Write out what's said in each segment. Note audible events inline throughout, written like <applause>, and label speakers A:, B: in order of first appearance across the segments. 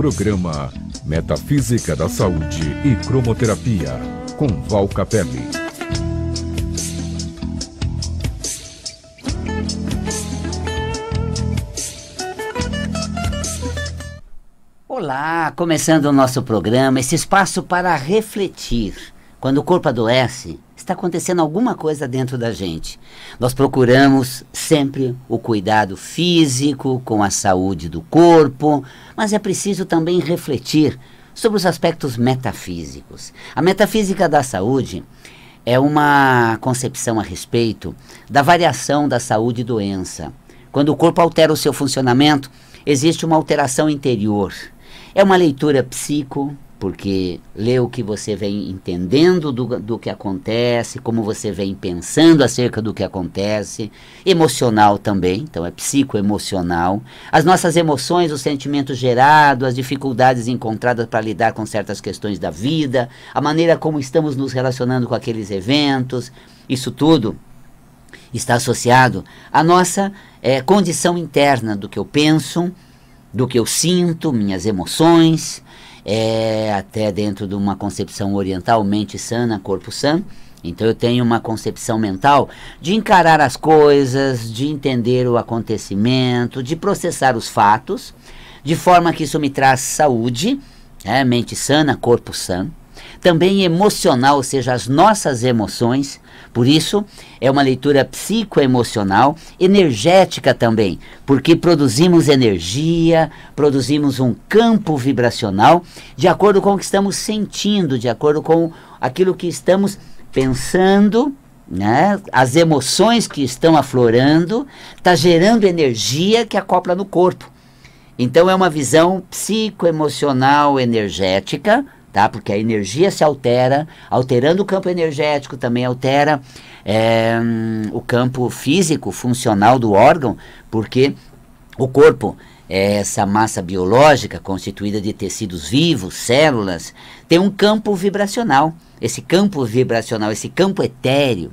A: Programa Metafísica da Saúde e Cromoterapia, com Val Capelli.
B: Olá, começando o nosso programa, esse espaço para refletir. Quando o corpo adoece, está acontecendo alguma coisa dentro da gente. Nós procuramos sempre o cuidado físico, com a saúde do corpo, mas é preciso também refletir sobre os aspectos metafísicos. A metafísica da saúde é uma concepção a respeito da variação da saúde e doença. Quando o corpo altera o seu funcionamento, existe uma alteração interior. É uma leitura psico porque lê o que você vem entendendo do, do que acontece, como você vem pensando acerca do que acontece, emocional também, então é psicoemocional, as nossas emoções, os sentimentos gerados, as dificuldades encontradas para lidar com certas questões da vida, a maneira como estamos nos relacionando com aqueles eventos, isso tudo está associado à nossa é, condição interna do que eu penso, do que eu sinto, minhas emoções, é até dentro de uma concepção oriental, mente sana, corpo sã. Então eu tenho uma concepção mental de encarar as coisas, de entender o acontecimento, de processar os fatos, de forma que isso me traz saúde, é, mente sana, corpo sã. Também emocional, ou seja, as nossas emoções, por isso, é uma leitura psicoemocional, energética também, porque produzimos energia, produzimos um campo vibracional de acordo com o que estamos sentindo, de acordo com aquilo que estamos pensando, né? as emoções que estão aflorando, está gerando energia que acopla no corpo. Então, é uma visão psicoemocional energética tá? Porque a energia se altera, alterando o campo energético também altera é, hum, o campo físico, funcional do órgão, porque o corpo é essa massa biológica constituída de tecidos vivos, células, tem um campo vibracional. Esse campo vibracional, esse campo etéreo,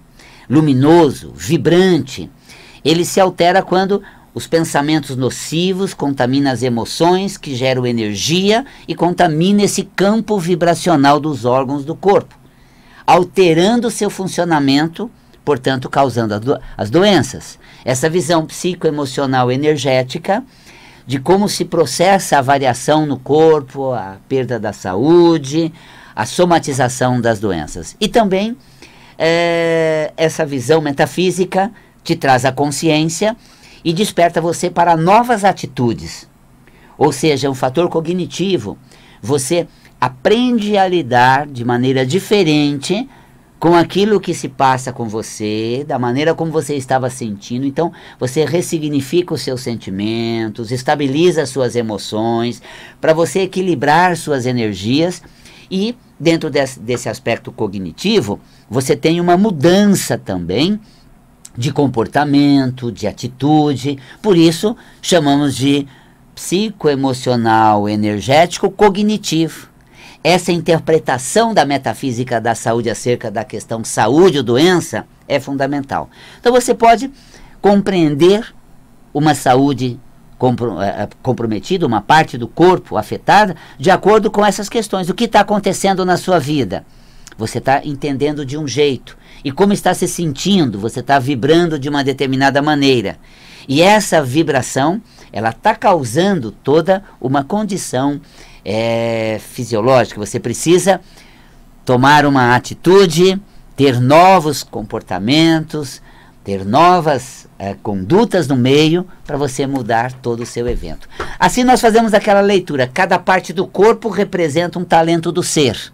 B: luminoso, vibrante, ele se altera quando os pensamentos nocivos contaminam as emoções, que geram energia e contamina esse campo vibracional dos órgãos do corpo, alterando seu funcionamento, portanto, causando do as doenças. Essa visão psicoemocional energética de como se processa a variação no corpo, a perda da saúde, a somatização das doenças. E também é, essa visão metafísica te traz a consciência e desperta você para novas atitudes. Ou seja, é um fator cognitivo. Você aprende a lidar de maneira diferente com aquilo que se passa com você, da maneira como você estava sentindo. Então, você ressignifica os seus sentimentos, estabiliza as suas emoções, para você equilibrar suas energias e, dentro desse, desse aspecto cognitivo, você tem uma mudança também de comportamento, de atitude. Por isso, chamamos de psicoemocional, energético, cognitivo. Essa interpretação da metafísica da saúde acerca da questão saúde ou doença é fundamental. Então, você pode compreender uma saúde eh, eh, comprometida, uma parte do corpo afetada, de acordo com essas questões. O que está acontecendo na sua vida? Você está entendendo de um jeito e como está se sentindo, você está vibrando de uma determinada maneira. E essa vibração, ela está causando toda uma condição é, fisiológica. Você precisa tomar uma atitude, ter novos comportamentos, ter novas é, condutas no meio para você mudar todo o seu evento. Assim nós fazemos aquela leitura. Cada parte do corpo representa um talento do ser.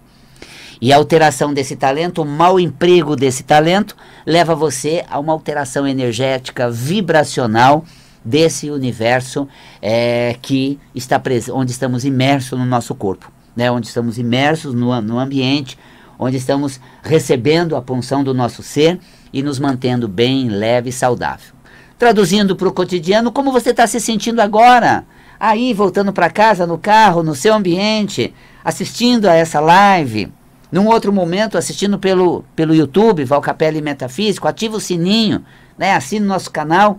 B: E a alteração desse talento, o mau emprego desse talento, leva você a uma alteração energética vibracional desse universo é, que está preso, onde estamos imersos no nosso corpo, né? onde estamos imersos no, no ambiente, onde estamos recebendo a punção do nosso ser e nos mantendo bem, leve e saudável. Traduzindo para o cotidiano, como você está se sentindo agora? Aí, voltando para casa, no carro, no seu ambiente, assistindo a essa live. Num outro momento, assistindo pelo, pelo YouTube, Valcapelli Metafísico, ativa o sininho, né? assina o nosso canal,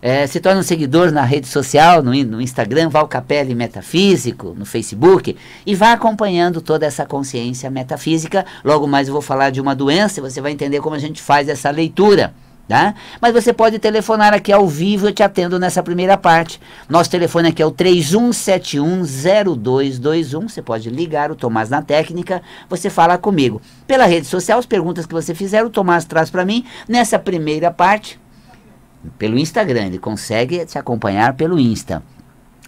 B: é, se torna um seguidor na rede social, no, no Instagram, Valcapelli Metafísico, no Facebook, e vá acompanhando toda essa consciência metafísica. Logo mais eu vou falar de uma doença e você vai entender como a gente faz essa leitura. Tá? Mas você pode telefonar aqui ao vivo, eu te atendo nessa primeira parte. Nosso telefone aqui é o 31710221. Você pode ligar o Tomás na técnica, você fala comigo. Pela rede social, as perguntas que você fizer, o Tomás traz para mim nessa primeira parte pelo Instagram, ele consegue te acompanhar pelo Insta.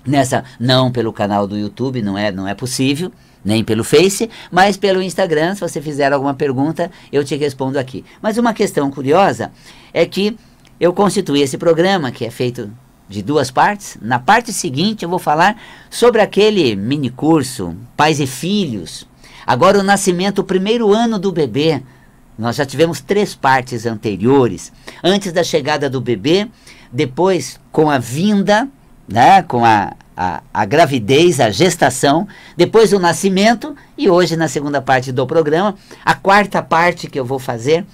B: Nessa não pelo canal do YouTube, não é, não é possível nem pelo Face, mas pelo Instagram. Se você fizer alguma pergunta, eu te respondo aqui. Mas uma questão curiosa é que eu constituí esse programa, que é feito de duas partes. Na parte seguinte, eu vou falar sobre aquele mini curso Pais e Filhos. Agora, o nascimento, o primeiro ano do bebê. Nós já tivemos três partes anteriores. Antes da chegada do bebê, depois com a vinda, né, com a, a, a gravidez, a gestação, depois o nascimento e hoje, na segunda parte do programa, a quarta parte que eu vou fazer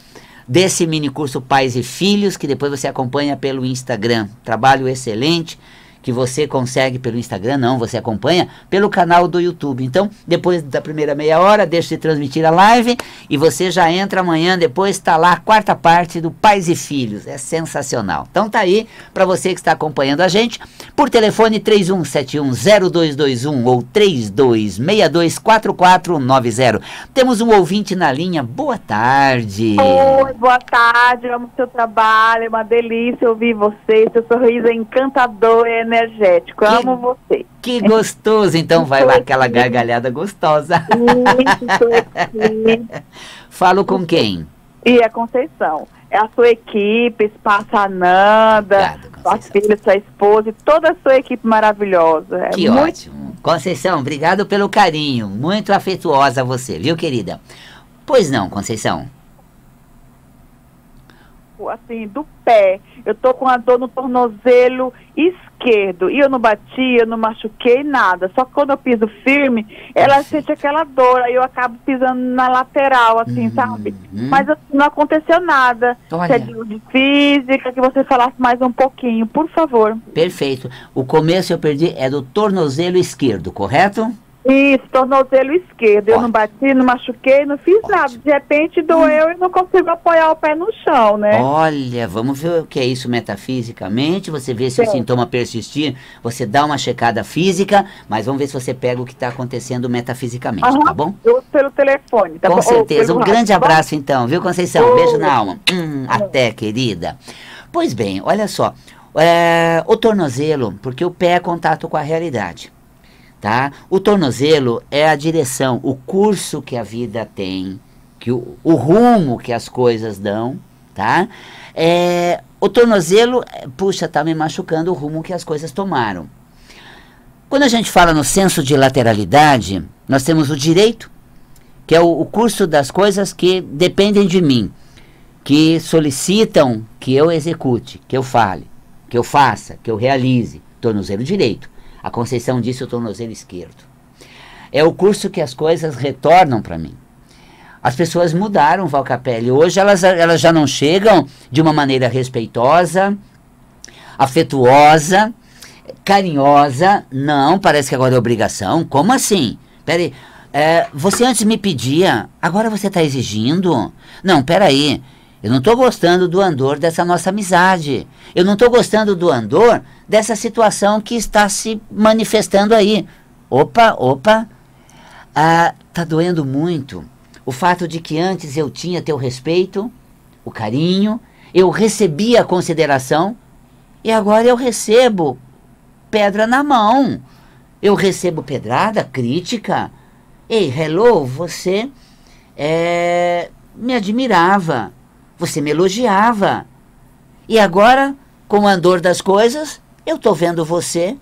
B: desse mini curso Pais e Filhos, que depois você acompanha pelo Instagram. Trabalho excelente que você consegue pelo Instagram, não, você acompanha pelo canal do YouTube. Então, depois da primeira meia hora, deixa de transmitir a live e você já entra amanhã, depois está lá a quarta parte do Pais e Filhos. É sensacional. Então tá aí para você que está acompanhando a gente por telefone 31710221 ou 32624490. Temos um ouvinte na linha. Boa tarde. Oi,
A: boa tarde. vamos amo seu trabalho, é uma delícia ouvir você, seu sorriso é encantador, é energético. Que, Amo você. Que gostoso, então vai
B: lá aquela gargalhada gostosa. Falo com quem?
A: E a Conceição. É a sua equipe, Espaço Ananda, sua filha, sua esposa e toda a sua equipe maravilhosa. É que muito...
B: ótimo. Conceição, obrigado pelo carinho. Muito afetuosa você, viu, querida? Pois não, Conceição
A: corpo, assim, do pé. Eu tô com a dor no tornozelo esquerdo. E eu não bati, eu não machuquei nada. Só que quando eu piso firme, ela sente aquela dor. Aí eu acabo pisando na lateral, assim, uhum. sabe? Mas assim, não aconteceu nada. Olha. Se é de física, que você falasse mais um pouquinho, por favor.
B: Perfeito. O começo eu perdi é do tornozelo esquerdo, correto?
A: Isso, tornozelo esquerdo. Eu não bati, não machuquei, não fiz Ótimo. nada. De repente doeu hum. e não consigo apoiar o pé no chão, né?
B: Olha, vamos ver o que é isso metafisicamente. Você vê se o sintoma persistir, você dá uma checada física, mas vamos ver se você pega o que está acontecendo metafisicamente, tá Aham. tá bom?
A: Eu, pelo telefone, tá Com bom? certeza. Um grande abraço,
B: então, viu, Conceição? Beijo na alma. Hum, até, querida. Pois bem, olha só. É, o tornozelo, porque o pé é contato com a realidade tá? O tornozelo é a direção, o curso que a vida tem, que o, o rumo que as coisas dão, tá? É, o tornozelo, é, puxa, tá me machucando o rumo que as coisas tomaram. Quando a gente fala no senso de lateralidade, nós temos o direito, que é o, o curso das coisas que dependem de mim, que solicitam que eu execute, que eu fale, que eu faça, que eu realize, tornozelo direito. A Conceição disse o tornozelo esquerdo. É o curso que as coisas retornam para mim. As pessoas mudaram, Val Capelli. Hoje elas, elas já não chegam de uma maneira respeitosa, afetuosa, carinhosa. Não, parece que agora é obrigação. Como assim? Peraí, é, você antes me pedia, agora você está exigindo? Não, peraí. Eu não estou gostando do andor dessa nossa amizade. Eu não estou gostando do andor dessa situação que está se manifestando aí. Opa, opa. Ah, tá doendo muito. O fato de que antes eu tinha teu respeito, o carinho, eu recebia a consideração e agora eu recebo pedra na mão. Eu recebo pedrada, crítica. Ei, hello, você é, me admirava você me elogiava. E agora, com o andor das coisas, eu estou vendo você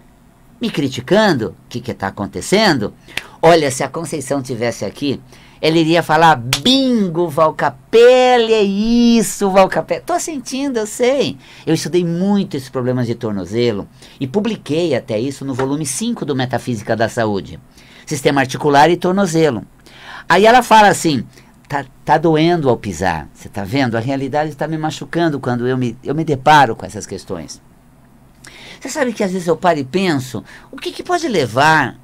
B: me criticando. O que está acontecendo? Olha, se a Conceição tivesse aqui, ela iria falar: bingo, Valcapelli, é isso, Valcapelli. Estou sentindo, eu sei. Eu estudei muito esses problemas de tornozelo e publiquei até isso no volume 5 do Metafísica da Saúde: Sistema Articular e Tornozelo. Aí ela fala assim: tá, tá doendo ao pisar. Você está vendo? A realidade está me machucando quando eu me, eu me deparo com essas questões. Você sabe que às vezes eu paro e penso, o que, que pode levar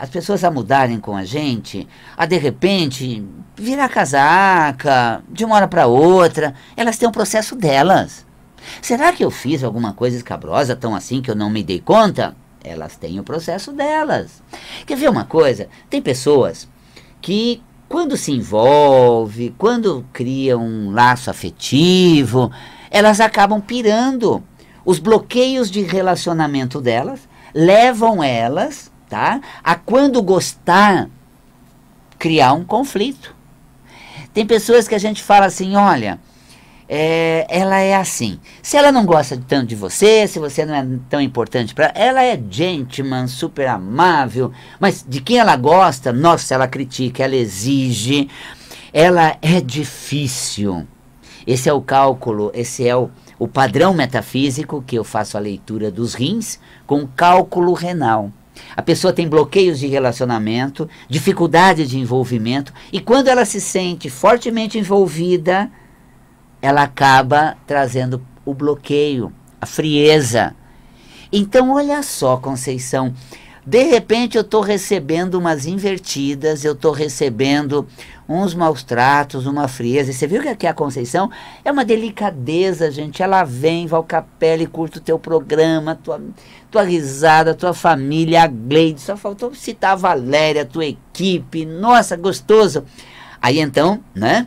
B: as pessoas a mudarem com a gente, a de repente virar casaca de uma hora para outra, elas têm um processo delas. Será que eu fiz alguma coisa escabrosa tão assim que eu não me dei conta? Elas têm o processo delas. Quer ver uma coisa? Tem pessoas que quando se envolve, quando cria um laço afetivo, elas acabam pirando. Os bloqueios de relacionamento delas levam elas, tá? A quando gostar criar um conflito. Tem pessoas que a gente fala assim, olha, é, ela é assim. Se ela não gosta tanto de você, se você não é tão importante para ela, ela é gentleman, super amável, mas de quem ela gosta, nossa, ela critica, ela exige, ela é difícil. Esse é o cálculo, esse é o, o padrão metafísico que eu faço a leitura dos rins com cálculo renal. A pessoa tem bloqueios de relacionamento, dificuldade de envolvimento, e quando ela se sente fortemente envolvida, ela acaba trazendo o bloqueio, a frieza. Então, olha só, Conceição, de repente eu estou recebendo umas invertidas, eu estou recebendo uns maus tratos, uma frieza. Você viu que aqui a Conceição é uma delicadeza, gente. Ela vem, Valcapelli, curta o teu programa, tua, tua risada, tua família, a Gleide. Só faltou citar a Valéria, a tua equipe. Nossa, gostoso. Aí então, né?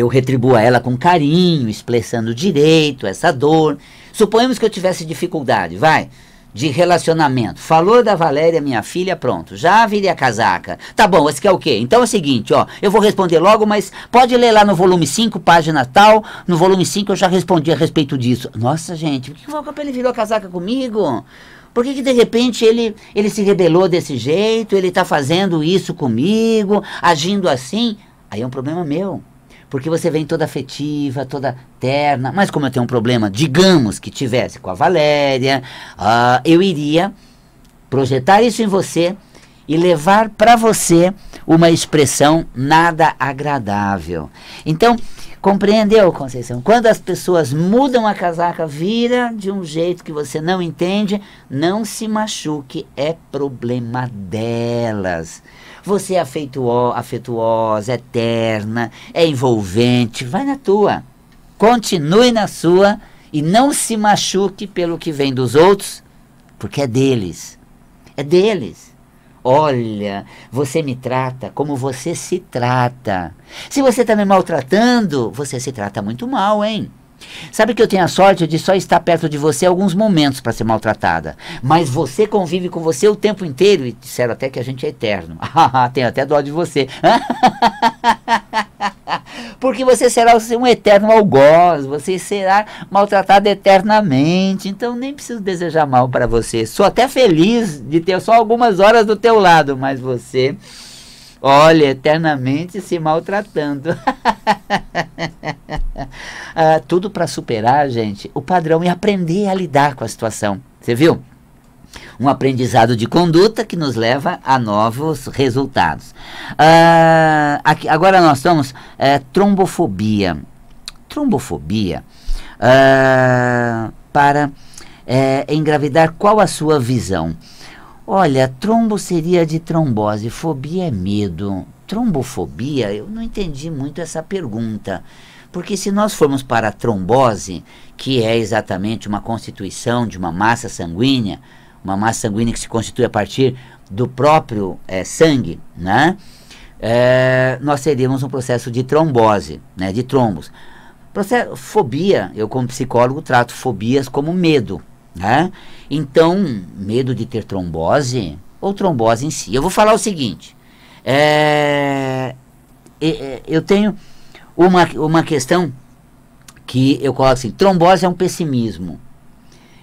B: eu retribuo a ela com carinho, expressando direito essa dor. Suponhamos que eu tivesse dificuldade, vai, de relacionamento. Falou da Valéria, minha filha, pronto, já virei a casaca. Tá bom, esse quer é o quê? Então é o seguinte, ó, eu vou responder logo, mas pode ler lá no volume 5, página tal. No volume 5 eu já respondi a respeito disso. Nossa, gente, por que o Valcapelli virou a casaca comigo? Por que, que, de repente ele, ele se rebelou desse jeito? Ele está fazendo isso comigo, agindo assim? Aí é um problema meu. Porque você vem toda afetiva, toda terna. Mas como eu tenho um problema, digamos que tivesse com a Valéria, uh, eu iria projetar isso em você e levar para você uma expressão nada agradável. Então, compreendeu, Conceição? Quando as pessoas mudam a casaca, vira de um jeito que você não entende, não se machuque, é problema delas. Você é afetuo, afetuosa, é terna, é envolvente. Vai na tua. Continue na sua e não se machuque pelo que vem dos outros, porque é deles. É deles. Olha, você me trata como você se trata. Se você está me maltratando, você se trata muito mal, hein? Sabe que eu tenho a sorte de só estar perto de você alguns momentos para ser maltratada. Mas você convive com você o tempo inteiro e disseram até que a gente é eterno. <laughs> tenho até dó de você. <laughs> Porque você será um eterno algoz, você será maltratado eternamente. Então nem preciso desejar mal para você. Sou até feliz de ter só algumas horas do teu lado, mas você Olha, eternamente se maltratando. <laughs> ah, tudo para superar, gente, o padrão e aprender a lidar com a situação. Você viu? um aprendizado de conduta que nos leva a novos resultados. Ah, aqui, agora nós estamos é, trombofobia. Trombofobia ah, para é, engravidar qual a sua visão? Olha, trombo seria de trombose, fobia é medo. Trombofobia, eu não entendi muito essa pergunta. Porque se nós formos para a trombose, que é exatamente uma constituição de uma massa sanguínea, uma massa sanguínea que se constitui a partir do próprio é, sangue, né? É, nós teríamos um processo de trombose, né, de trombos. Processo, fobia, eu como psicólogo trato fobias como medo, né? Então, medo de ter trombose ou trombose em si. Eu vou falar o seguinte: é, é eu tenho uma, uma questão que eu coloco assim: trombose é um pessimismo.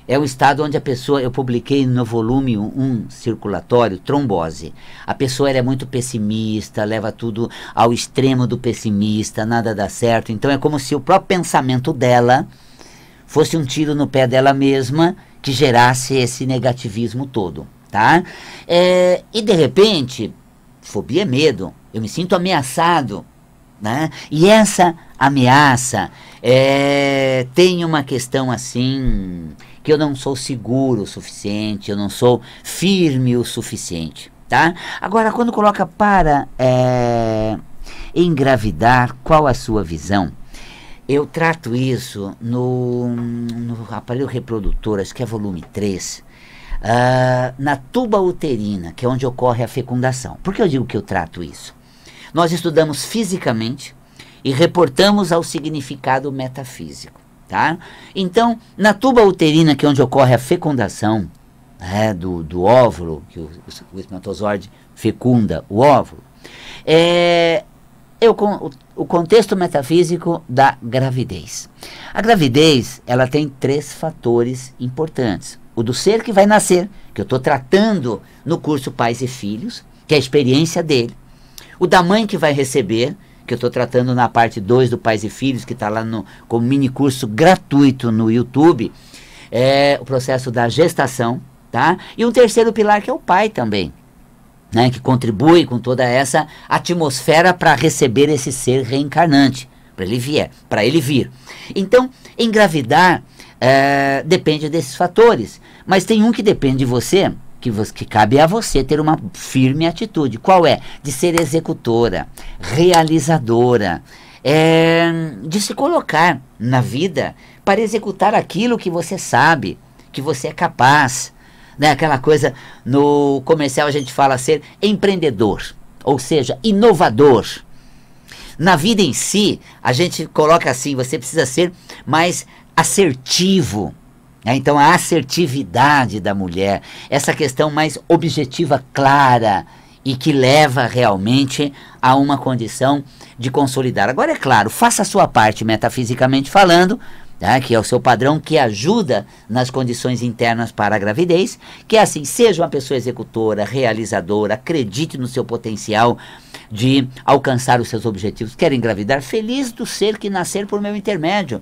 B: É um estado onde a pessoa, eu publiquei no volume 1 um, circulatório, trombose. A pessoa é muito pessimista, leva tudo ao extremo do pessimista, nada dá certo. Então é como se o próprio pensamento dela fosse um tiro no pé dela mesma que gerasse esse negativismo todo, tá? É, e de repente, fobia é medo, eu me sinto ameaçado, né? E essa ameaça é, tem uma questão assim que eu não sou seguro o suficiente, eu não sou firme o suficiente, tá? Agora, quando coloca para é, engravidar, qual a sua visão? Eu trato isso no, no aparelho reprodutor, acho que é volume 3, uh, ah, na tuba uterina, que é onde ocorre a fecundação. Por que eu digo que eu trato isso? Nós estudamos fisicamente e reportamos ao significado metafísico. Tá? Então, na tuba uterina, que é onde ocorre a fecundação né, do, do óvulo, que o, o espermatozoide fecunda o óvulo, é, é o contexto metafísico da gravidez. A gravidez, ela tem três fatores importantes. O do ser que vai nascer, que eu estou tratando no curso Pais e Filhos, que é a experiência dele. O da mãe que vai receber, que eu estou tratando na parte 2 do Pais e Filhos, que está lá no, como mini curso gratuito no YouTube, é o processo da gestação, tá? E um terceiro pilar que é o pai também, né, que contribui com toda essa atmosfera para receber esse ser reencarnante, para ele vier, para ele vir. Então, engravidar é, depende desses fatores, mas tem um que depende de você, que, que cabe a você ter uma firme atitude. Qual é? De ser executora, realizadora, é, de se colocar na vida para executar aquilo que você sabe, que você é capaz né? Aquela coisa no comercial a gente fala ser empreendedor, ou seja, inovador. Na vida em si, a gente coloca assim, você precisa ser mais assertivo. Né? Então a assertividade da mulher, essa questão mais objetiva, clara e que leva realmente a uma condição de consolidar. Agora é claro, faça a sua parte metafisicamente falando, né, que é o seu padrão que ajuda nas condições internas para a gravidez, que é assim, seja uma pessoa executora, realizadora, acredite no seu potencial de alcançar os seus objetivos. Quer engravidar? Feliz do ser que nascer por meu intermédio,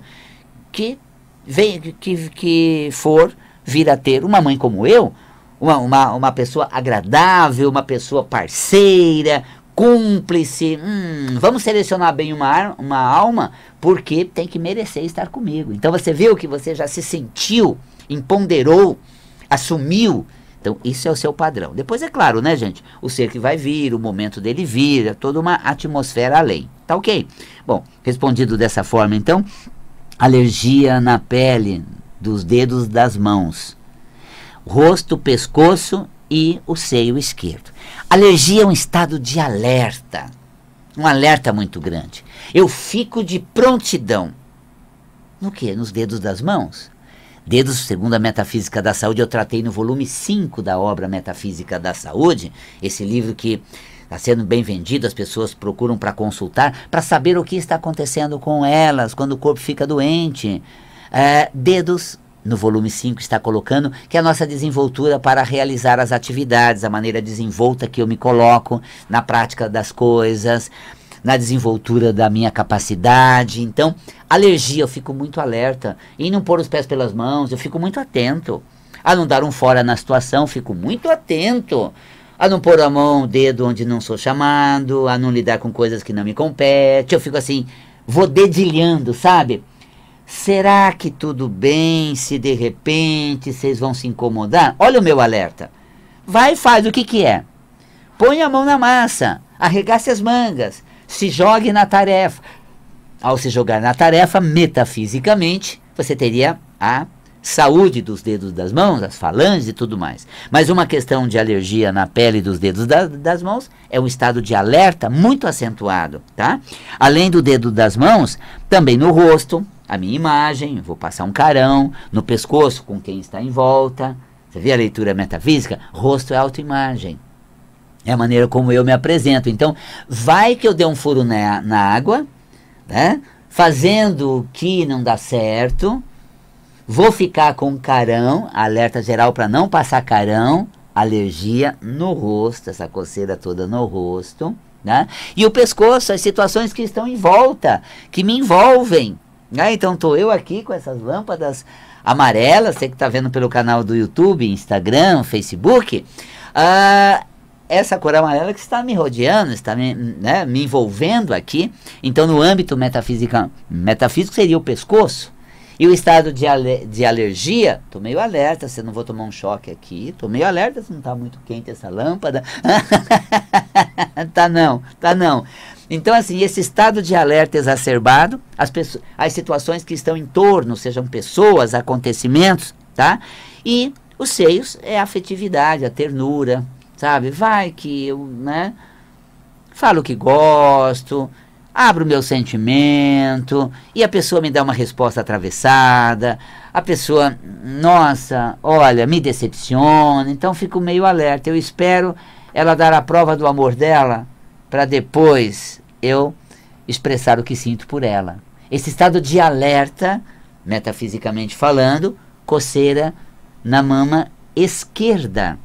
B: que, vem, que, que for vir a ter uma mãe como eu, uma, uma, uma pessoa agradável, uma pessoa parceira, cúmplice. Hum, vamos selecionar bem uma, uma alma, porque tem que merecer estar comigo. Então você viu que você já se sentiu, imponderou, assumiu. Então, isso é o seu padrão. Depois, é claro, né, gente? O ser que vai vir, o momento dele vir, é toda uma atmosfera além. Tá ok? Bom, respondido dessa forma, então, alergia na pele, dos dedos das mãos, rosto, pescoço e o seio esquerdo. Alergia é um estado de alerta, um alerta muito grande. Eu fico de prontidão. No que? Nos dedos das mãos. Dedos, segundo a Metafísica da Saúde, eu tratei no volume 5 da obra Metafísica da Saúde, esse livro que está sendo bem vendido, as pessoas procuram para consultar, para saber o que está acontecendo com elas quando o corpo fica doente. É, dedos no volume 5 está colocando, que é a nossa desenvoltura para realizar as atividades, a maneira desenvolta que eu me coloco na prática das coisas, na desenvoltura da minha capacidade. Então, alergia, eu fico muito alerta. e não pôr os pés pelas mãos, eu fico muito atento. A não dar um fora na situação, fico muito atento. A não pôr a mão, o dedo onde não sou chamado, a não lidar com coisas que não me competem. Eu fico assim, vou dedilhando, sabe? Será que tudo bem se de repente vocês vão se incomodar? Olha o meu alerta. Vai e faz o que, que é. Põe a mão na massa, arregace as mangas, se jogue na tarefa. Ao se jogar na tarefa, metafisicamente, você teria a saúde dos dedos das mãos, as falanges e tudo mais. Mas uma questão de alergia na pele dos dedos da, das mãos é um estado de alerta muito acentuado, tá? Além do dedo das mãos, também no rosto, a minha imagem, vou passar um carão no pescoço com quem está em volta. Você vê a leitura metafísica? Rosto é autoimagem. É a maneira como eu me apresento. Então, vai que eu dê um furo na, na água, né? fazendo o que não dá certo, vou ficar com carão, alerta geral para não passar carão, alergia no rosto, essa coceira toda no rosto. Né? E o pescoço, as situações que estão em volta, que me envolvem, ah, então estou eu aqui com essas lâmpadas amarelas, você que está vendo pelo canal do YouTube, Instagram, Facebook. Ah, essa cor amarela que está me rodeando, está me, né, me envolvendo aqui. Então, no âmbito metafísica, metafísico seria o pescoço. E o estado de, de alergia, Estou meio alerta, se não vou tomar um choque aqui, Estou meio alerta se não está muito quente essa lâmpada. <laughs> tá não, tá não. Então, assim, esse estado de alerta exacerbado, as, pessoas, as situações que estão em torno, sejam pessoas, acontecimentos, tá? E os seios é a afetividade, a ternura, sabe? Vai que eu, né? Falo o que gosto, abro meu sentimento e a pessoa me dá uma resposta atravessada. A pessoa, nossa, olha, me decepciona, então fico meio alerta. Eu espero ela dar a prova do amor dela para depois eu expressar o que sinto por ela. Esse estado de alerta, metafisicamente falando, coceira na mama esquerda.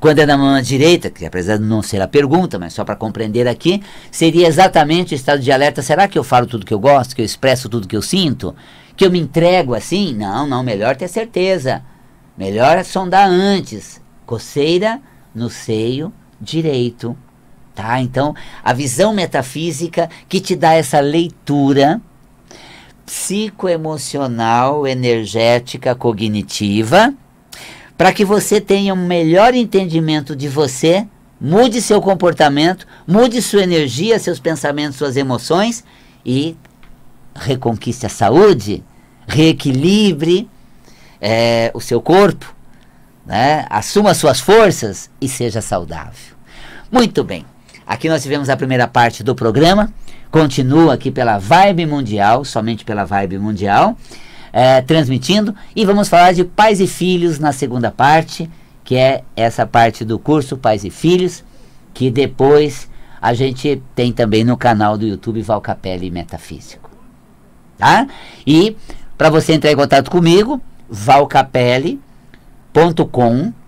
B: Quando é na mama direita, que apesar de não ser a pergunta, mas só para compreender aqui, seria exatamente o estado de alerta: será que eu falo tudo que eu gosto, que eu expresso tudo que eu sinto, que eu me entrego assim? Não, não, melhor ter certeza. Melhor sondar antes. Coceira no seio direito. Tá? Então, a visão metafísica que te dá essa leitura psicoemocional, energética, cognitiva, para que você tenha um melhor entendimento de você, mude seu comportamento, mude sua energia, seus pensamentos, suas emoções e reconquiste a saúde, reequilibre é, o seu corpo, né? assuma suas forças e seja saudável. Muito bem. Aqui nós tivemos a primeira parte do programa. Continua aqui pela Vibe Mundial, somente pela Vibe Mundial, é, transmitindo. E vamos falar de pais e filhos na segunda parte, que é essa parte do curso Pais e Filhos, que depois a gente tem também no canal do YouTube Valcapelli Metafísico. Tá? E para você entrar em contato comigo, valcapelli.com.br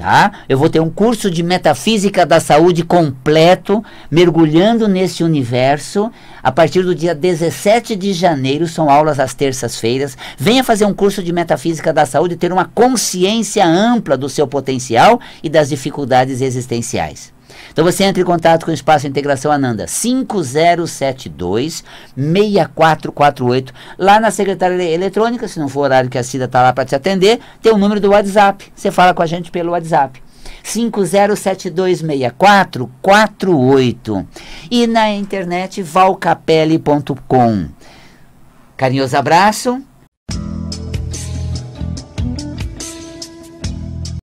B: Tá? Eu vou ter um curso de metafísica da saúde completo, mergulhando nesse universo, a partir do dia 17 de janeiro, são aulas às terças-feiras. Venha fazer um curso de metafísica da saúde, ter uma consciência ampla do seu potencial e das dificuldades existenciais. Então você entra em contato com o Espaço Integração Ananda, 5072 6448, lá na Secretaria Eletrônica, se não for o horário que a Cida está lá para te atender, tem o número do WhatsApp. Você fala com a gente pelo WhatsApp. 5072-6448. e na internet valcapelli.com. Carinhoso abraço.